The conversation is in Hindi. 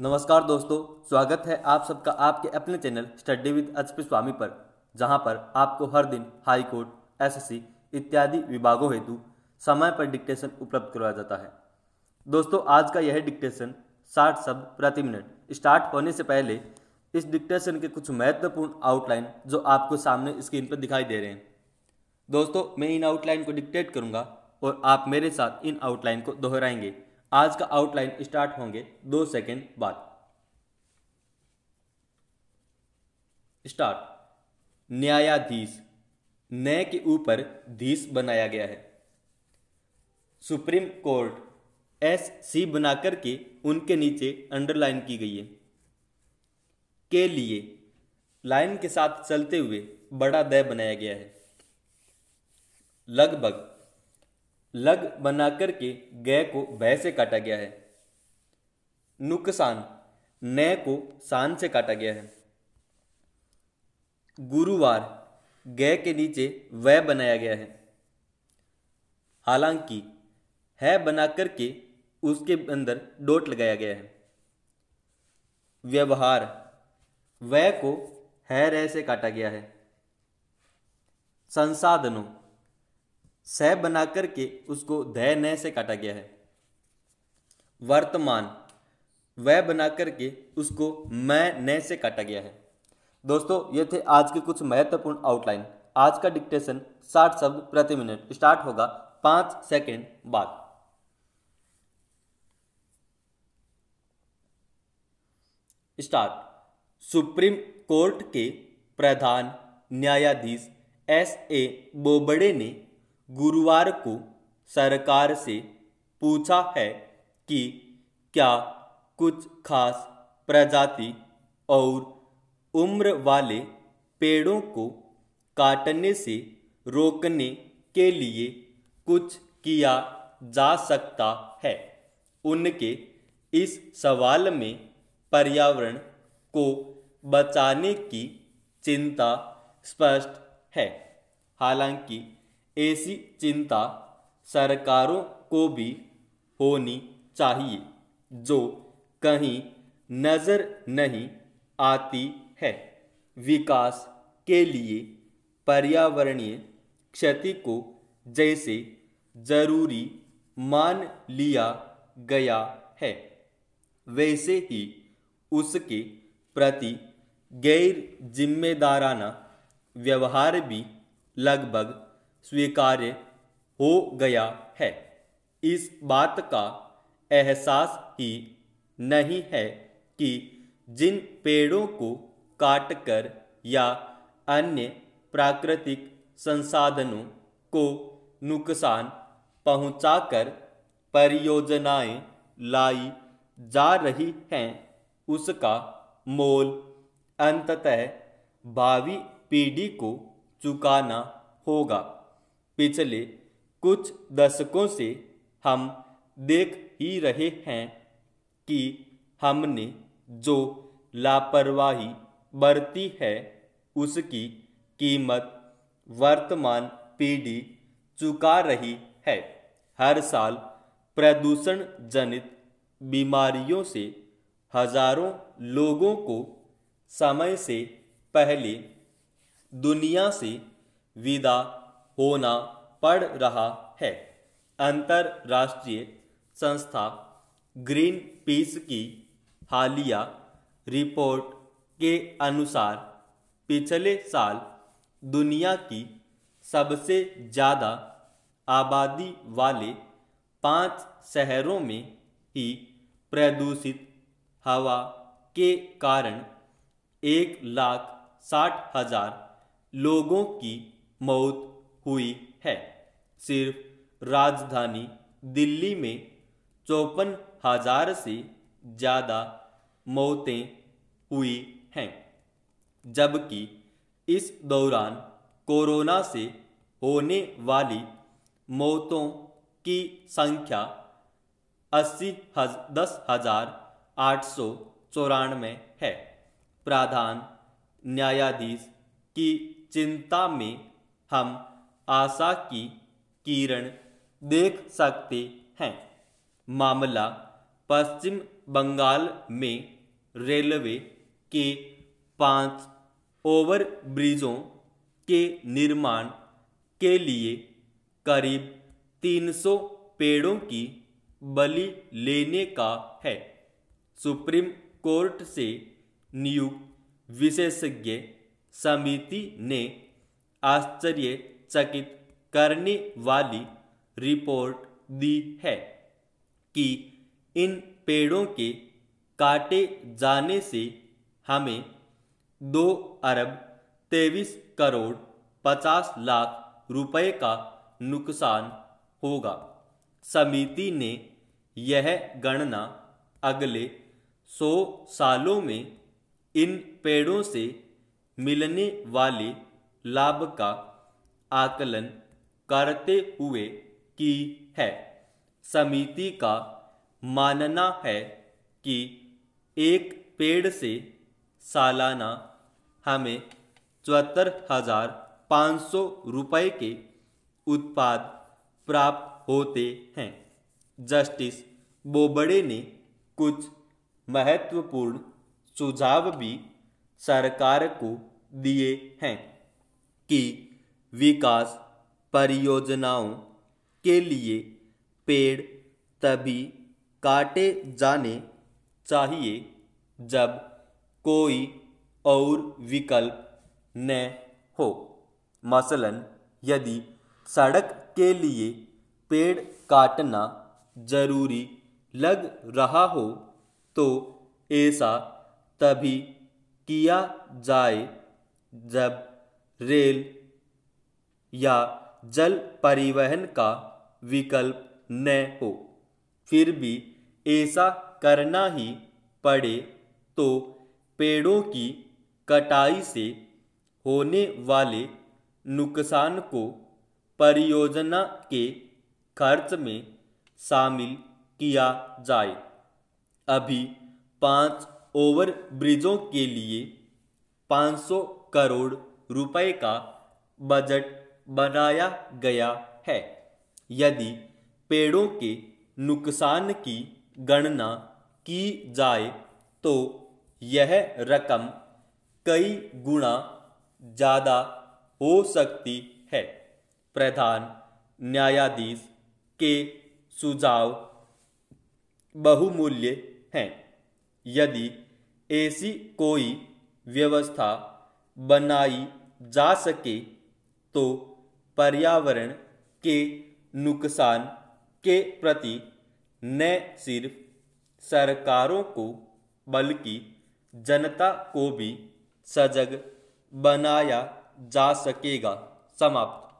नमस्कार दोस्तों स्वागत है आप सबका आपके अपने चैनल स्टडी विद अचपी स्वामी पर जहां पर आपको हर दिन हाई कोर्ट एसएससी इत्यादि विभागों हेतु समय पर डिक्टेशन उपलब्ध करवाया जाता है दोस्तों आज का यह डिक्टेशन 60 शब्द प्रति मिनट स्टार्ट होने से पहले इस डिक्टेशन के कुछ महत्वपूर्ण आउटलाइन जो आपको सामने स्क्रीन पर दिखाई दे रहे हैं दोस्तों मैं इन आउटलाइन को डिक्टेट करूँगा और आप मेरे साथ इन आउटलाइन को दोहराएंगे आज का आउटलाइन स्टार्ट होंगे दो सेकेंड बाद स्टार्ट न्यायाधीश न्याय के ऊपर धीस बनाया गया है सुप्रीम कोर्ट एस सी बनाकर के उनके नीचे अंडरलाइन की गई है के लिए लाइन के साथ चलते हुए बड़ा दय बनाया गया है लगभग लग बनाकर के गय को भय से काटा गया है नुकसान न को शान से काटा गया है गुरुवार गय के नीचे वह बनाया गया है हालांकि है बनाकर के उसके अंदर डोट लगाया गया है व्यवहार वह को है रह से काटा गया है संसाधनों सह बना करके उसको दय नय से काटा गया है वर्तमान वह बना करके उसको मैं न से काटा गया है दोस्तों ये थे आज के कुछ महत्वपूर्ण आउटलाइन आज का डिक्टेशन साठ शब्द प्रति मिनट स्टार्ट होगा पांच सेकेंड बाद स्टार्ट सुप्रीम कोर्ट के प्रधान न्यायाधीश एस ए बोबड़े ने गुरुवार को सरकार से पूछा है कि क्या कुछ खास प्रजाति और उम्र वाले पेड़ों को काटने से रोकने के लिए कुछ किया जा सकता है उनके इस सवाल में पर्यावरण को बचाने की चिंता स्पष्ट है हालांकि ऐसी चिंता सरकारों को भी होनी चाहिए जो कहीं नज़र नहीं आती है विकास के लिए पर्यावरणीय क्षति को जैसे जरूरी मान लिया गया है वैसे ही उसके प्रति गैर जिम्मेदाराना व्यवहार भी लगभग स्वीकार्य हो गया है इस बात का एहसास ही नहीं है कि जिन पेड़ों को काटकर या अन्य प्राकृतिक संसाधनों को नुकसान पहुंचाकर परियोजनाएं लाई जा रही हैं उसका मोल अंततः भावी पीढ़ी को चुकाना होगा पिछले कुछ दशकों से हम देख ही रहे हैं कि हमने जो लापरवाही बरती है उसकी कीमत वर्तमान पीढ़ी चुका रही है हर साल प्रदूषण जनित बीमारियों से हजारों लोगों को समय से पहले दुनिया से विदा होना पड़ रहा है अंतर्राष्ट्रीय संस्था ग्रीन पीस की हालिया रिपोर्ट के अनुसार पिछले साल दुनिया की सबसे ज़्यादा आबादी वाले पांच शहरों में ही प्रदूषित हवा के कारण एक लाख साठ हजार लोगों की मौत हुई है सिर्फ राजधानी दिल्ली में चौपन हजार से ज़्यादा मौतें हुई हैं जबकि इस दौरान कोरोना से होने वाली मौतों की संख्या अस्सी हज, दस हजार आठ सौ चौरानवे है प्रधान न्यायाधीश की चिंता में हम आशा की किरण देख सकते हैं मामला पश्चिम बंगाल में रेलवे के पांच ओवर ब्रिजों के निर्माण के लिए करीब 300 पेड़ों की बलि लेने का है सुप्रीम कोर्ट से नियुक्त विशेषज्ञ समिति ने आश्चर्य चकित करने वाली रिपोर्ट दी है कि इन पेड़ों के काटे जाने से हमें दो अरब तेईस करोड़ पचास लाख रुपए का नुकसान होगा समिति ने यह गणना अगले सौ सालों में इन पेड़ों से मिलने वाले लाभ का आकलन करते हुए की है समिति का मानना है कि एक पेड़ से सालाना हमें चौहत्तर हजार पाँच सौ रुपये के उत्पाद प्राप्त होते हैं जस्टिस बोबड़े ने कुछ महत्वपूर्ण सुझाव भी सरकार को दिए हैं कि विकास परियोजनाओं के लिए पेड़ तभी काटे जाने चाहिए जब कोई और विकल्प न हो मसलन यदि सड़क के लिए पेड़ काटना जरूरी लग रहा हो तो ऐसा तभी किया जाए जब रेल या जल परिवहन का विकल्प न हो फिर भी ऐसा करना ही पड़े तो पेड़ों की कटाई से होने वाले नुकसान को परियोजना के खर्च में शामिल किया जाए अभी पांच ओवर ब्रिजों के लिए 500 करोड़ रुपए का बजट बनाया गया है यदि पेड़ों के नुकसान की गणना की जाए तो यह रकम कई गुणा ज़्यादा हो सकती है प्रधान न्यायाधीश के सुझाव बहुमूल्य हैं यदि ऐसी कोई व्यवस्था बनाई जा सके तो पर्यावरण के नुकसान के प्रति न सिर्फ सरकारों को बल्कि जनता को भी सजग बनाया जा सकेगा समाप्त